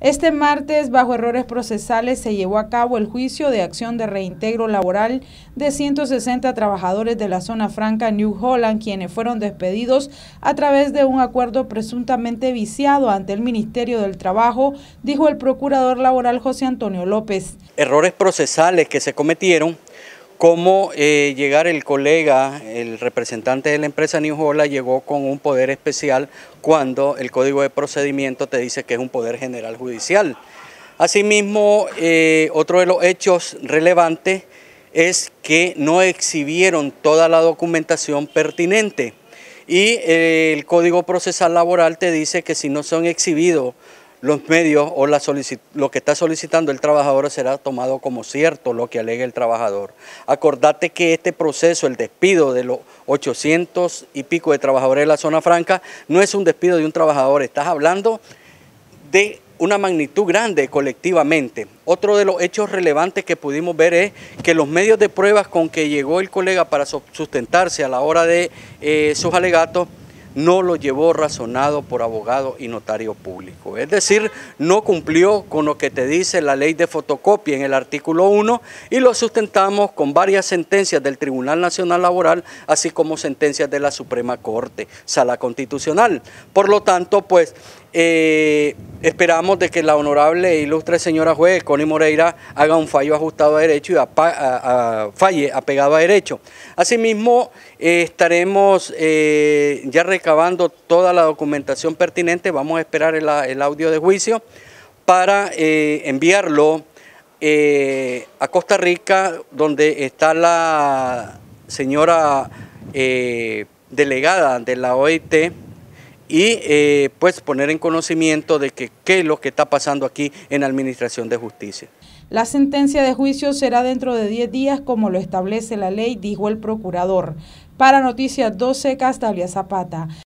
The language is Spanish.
Este martes, bajo errores procesales, se llevó a cabo el juicio de acción de reintegro laboral de 160 trabajadores de la zona franca New Holland, quienes fueron despedidos a través de un acuerdo presuntamente viciado ante el Ministerio del Trabajo, dijo el procurador laboral José Antonio López. Errores procesales que se cometieron cómo eh, llegar el colega, el representante de la empresa Niujola llegó con un poder especial cuando el código de procedimiento te dice que es un poder general judicial. Asimismo, eh, otro de los hechos relevantes es que no exhibieron toda la documentación pertinente y eh, el Código Procesal Laboral te dice que si no son exhibidos los medios o la lo que está solicitando el trabajador será tomado como cierto lo que alegue el trabajador. Acordate que este proceso, el despido de los 800 y pico de trabajadores de la zona franca, no es un despido de un trabajador, estás hablando de una magnitud grande colectivamente. Otro de los hechos relevantes que pudimos ver es que los medios de pruebas con que llegó el colega para sustentarse a la hora de eh, sus alegatos no lo llevó razonado por abogado y notario público. Es decir, no cumplió con lo que te dice la ley de fotocopia en el artículo 1 y lo sustentamos con varias sentencias del Tribunal Nacional Laboral, así como sentencias de la Suprema Corte, Sala Constitucional. Por lo tanto, pues eh, esperamos de que la honorable e ilustre señora juez Connie Moreira haga un fallo ajustado a derecho y falle apegado a derecho. Asimismo, eh, estaremos eh, ya recabando toda la documentación pertinente, vamos a esperar el, audio de juicio para enviarlo a Costa Rica, donde está la señora delegada de la OIT, y eh, pues poner en conocimiento de que, qué es lo que está pasando aquí en la Administración de Justicia. La sentencia de juicio será dentro de 10 días como lo establece la ley, dijo el procurador. Para Noticias 12, Castalia Zapata.